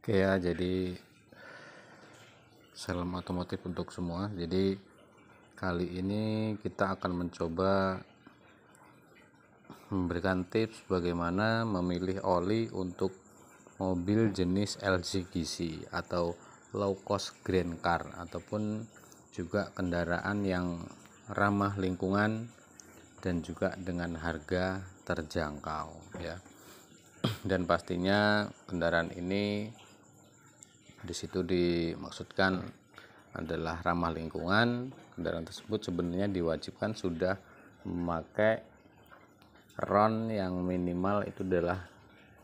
Oke ya, jadi salam otomotif untuk semua. Jadi kali ini kita akan mencoba memberikan tips bagaimana memilih oli untuk mobil jenis LCGC atau low cost Green car ataupun juga kendaraan yang ramah lingkungan dan juga dengan harga terjangkau ya dan pastinya kendaraan ini di situ dimaksudkan adalah ramah lingkungan kendaraan tersebut sebenarnya diwajibkan sudah memakai RON yang minimal itu adalah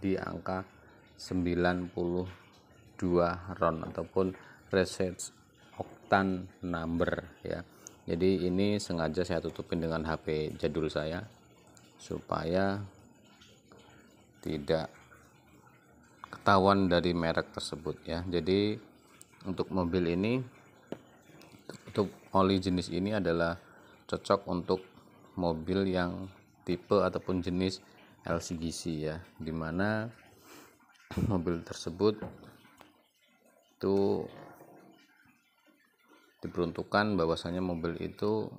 di angka 92 RON ataupun research Octane number ya jadi ini sengaja saya tutupin dengan HP jadul saya supaya tidak tawan dari merek tersebut ya jadi untuk mobil ini untuk oli jenis ini adalah cocok untuk mobil yang tipe ataupun jenis LCGC ya dimana mobil tersebut itu diperuntukkan bahwasanya mobil itu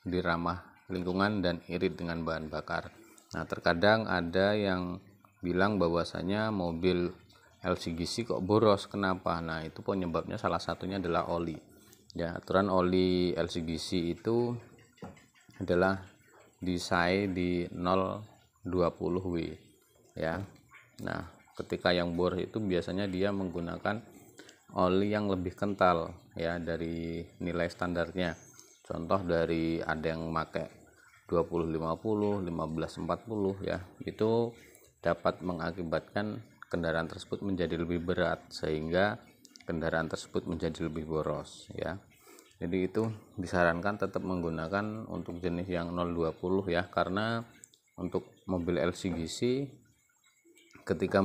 diramah lingkungan dan irit dengan bahan bakar. Nah, terkadang ada yang bilang bahwasanya mobil LCGC kok boros kenapa nah itu penyebabnya salah satunya adalah oli ya aturan oli LCGC itu adalah disai di 020W ya nah ketika yang bor itu biasanya dia menggunakan oli yang lebih kental ya dari nilai standarnya contoh dari ada yang pakai 2050 1540 ya itu dapat mengakibatkan kendaraan tersebut menjadi lebih berat sehingga kendaraan tersebut menjadi lebih boros ya jadi itu disarankan tetap menggunakan untuk jenis yang 020 ya karena untuk mobil LCGC ketika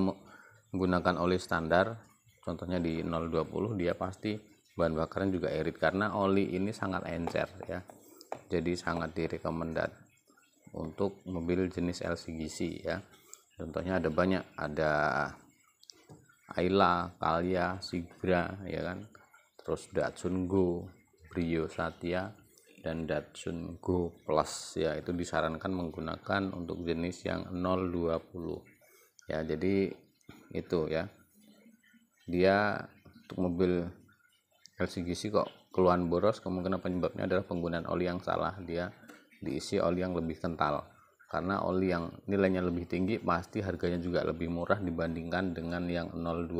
menggunakan oli standar contohnya di 020 dia pasti bahan bakaran juga irit karena oli ini sangat encer ya jadi sangat direkomendasikan untuk mobil jenis LCGC ya contohnya ada banyak ada Ayla, Kalia, Sigra ya kan terus Datsun Go, Brio Satya dan Datsun Go Plus ya itu disarankan menggunakan untuk jenis yang 020 ya jadi itu ya dia untuk mobil LCGC kok keluhan boros kemungkinan penyebabnya adalah penggunaan oli yang salah dia diisi oli yang lebih kental karena oli yang nilainya lebih tinggi pasti harganya juga lebih murah dibandingkan dengan yang 020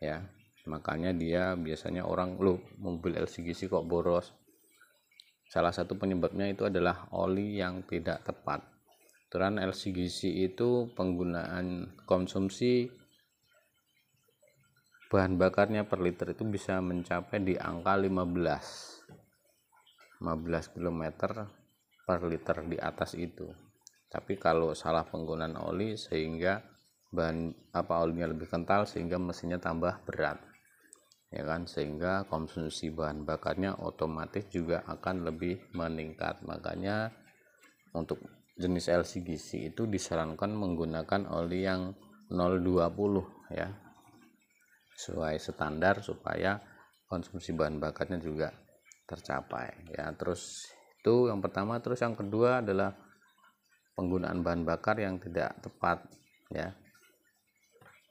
ya makanya dia biasanya orang lu mobil LCGC kok boros salah satu penyebabnya itu adalah oli yang tidak tepat aturan LCGC itu penggunaan konsumsi bahan bakarnya per liter itu bisa mencapai di angka 15 15 km per liter di atas itu tapi kalau salah penggunaan oli sehingga bahan apa olinya lebih kental sehingga mesinnya tambah berat ya kan sehingga konsumsi bahan bakarnya otomatis juga akan lebih meningkat makanya untuk jenis LCGC itu disarankan menggunakan oli yang 020 ya sesuai standar supaya konsumsi bahan bakarnya juga tercapai ya terus itu yang pertama terus yang kedua adalah penggunaan bahan bakar yang tidak tepat ya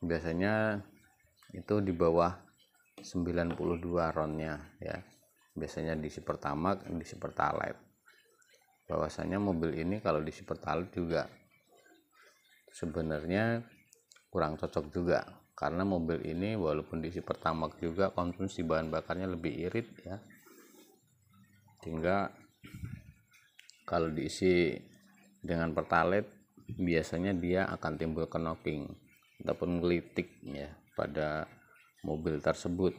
biasanya itu di bawah 92 ronnya ya biasanya diisi pertama diisi pertalite bahwasanya mobil ini kalau diisi pertalite juga sebenarnya kurang cocok juga karena mobil ini walaupun diisi pertama juga konsumsi bahan bakarnya lebih irit ya sehingga kalau diisi dengan pertalite biasanya dia akan timbul knocking ataupun ngelitik ya pada mobil tersebut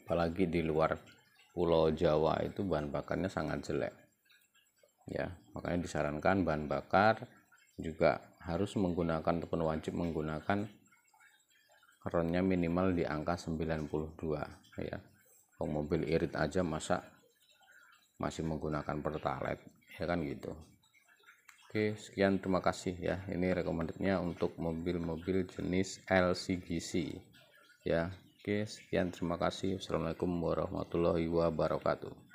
apalagi di luar pulau Jawa itu bahan bakarnya sangat jelek ya makanya disarankan bahan bakar juga harus menggunakan ataupun wajib menggunakan ronnya minimal di angka 92 ya mobil irit aja masa masih menggunakan pertalite ya kan gitu Oke sekian terima kasih ya ini rekomendasinya untuk mobil-mobil jenis LCGC ya Oke sekian terima kasih Assalamualaikum warahmatullahi wabarakatuh